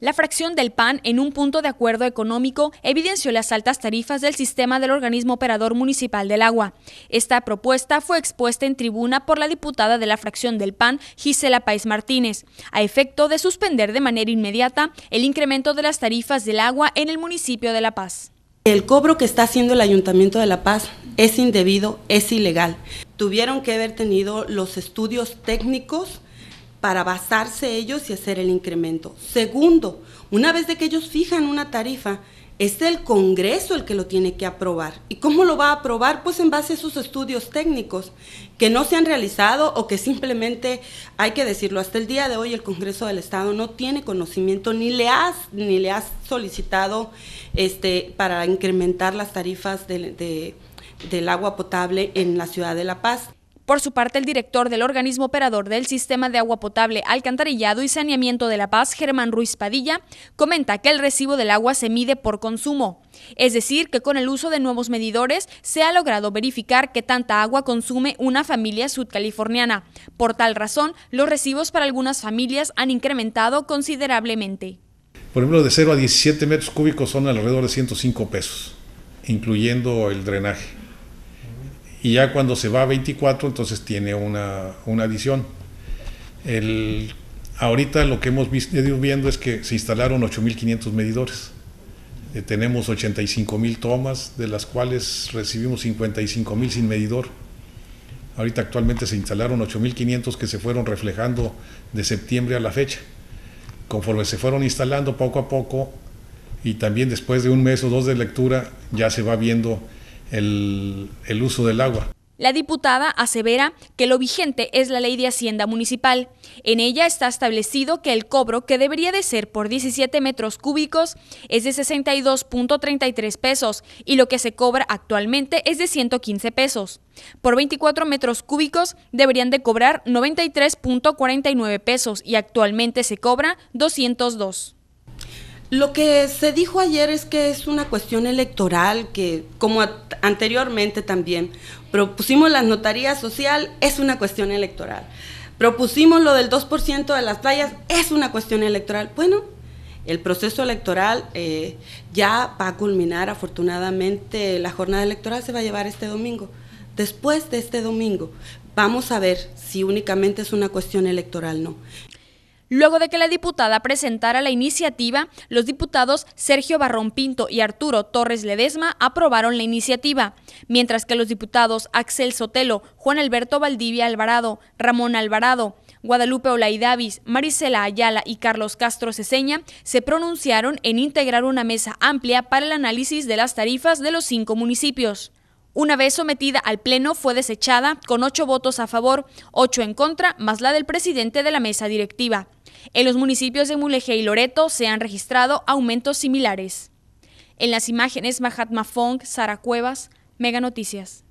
La fracción del PAN en un punto de acuerdo económico evidenció las altas tarifas del sistema del organismo operador municipal del agua. Esta propuesta fue expuesta en tribuna por la diputada de la fracción del PAN, Gisela País Martínez, a efecto de suspender de manera inmediata el incremento de las tarifas del agua en el municipio de La Paz. El cobro que está haciendo el Ayuntamiento de La Paz es indebido, es ilegal. Tuvieron que haber tenido los estudios técnicos para basarse ellos y hacer el incremento. Segundo, una vez de que ellos fijan una tarifa, es el Congreso el que lo tiene que aprobar. ¿Y cómo lo va a aprobar? Pues en base a sus estudios técnicos que no se han realizado o que simplemente, hay que decirlo, hasta el día de hoy el Congreso del Estado no tiene conocimiento ni le has, ni le has solicitado este, para incrementar las tarifas del agua potable en la ciudad de La Paz. Por su parte, el director del organismo operador del sistema de agua potable, alcantarillado y saneamiento de La Paz, Germán Ruiz Padilla, comenta que el recibo del agua se mide por consumo. Es decir, que con el uso de nuevos medidores se ha logrado verificar que tanta agua consume una familia sudcaliforniana. Por tal razón, los recibos para algunas familias han incrementado considerablemente. Por ejemplo, de 0 a 17 metros cúbicos son alrededor de 105 pesos, incluyendo el drenaje y ya cuando se va a 24 entonces tiene una, una adición. El, ahorita lo que hemos visto, ido viendo es que se instalaron 8.500 medidores. Eh, tenemos 85.000 tomas, de las cuales recibimos 55.000 sin medidor. Ahorita actualmente se instalaron 8.500 que se fueron reflejando de septiembre a la fecha. Conforme se fueron instalando poco a poco y también después de un mes o dos de lectura ya se va viendo el, uso del agua. La diputada asevera que lo vigente es la ley de Hacienda Municipal. En ella está establecido que el cobro, que debería de ser por 17 metros cúbicos, es de 62.33 pesos y lo que se cobra actualmente es de 115 pesos. Por 24 metros cúbicos deberían de cobrar 93.49 pesos y actualmente se cobra 202. Lo que se dijo ayer es que es una cuestión electoral, que como anteriormente también propusimos las notarías social, es una cuestión electoral. Propusimos lo del 2% de las playas, es una cuestión electoral. Bueno, el proceso electoral eh, ya va a culminar, afortunadamente la jornada electoral se va a llevar este domingo. Después de este domingo, vamos a ver si únicamente es una cuestión electoral o no. Luego de que la diputada presentara la iniciativa, los diputados Sergio Barrón Pinto y Arturo Torres Ledesma aprobaron la iniciativa, mientras que los diputados Axel Sotelo, Juan Alberto Valdivia Alvarado, Ramón Alvarado, Guadalupe Olaidavis, Marisela Ayala y Carlos Castro Ceseña se pronunciaron en integrar una mesa amplia para el análisis de las tarifas de los cinco municipios. Una vez sometida al Pleno fue desechada con ocho votos a favor, ocho en contra, más la del presidente de la mesa directiva. En los municipios de Mulegé y Loreto se han registrado aumentos similares. En las imágenes Mahatma Fong, Sara Cuevas, Mega Noticias.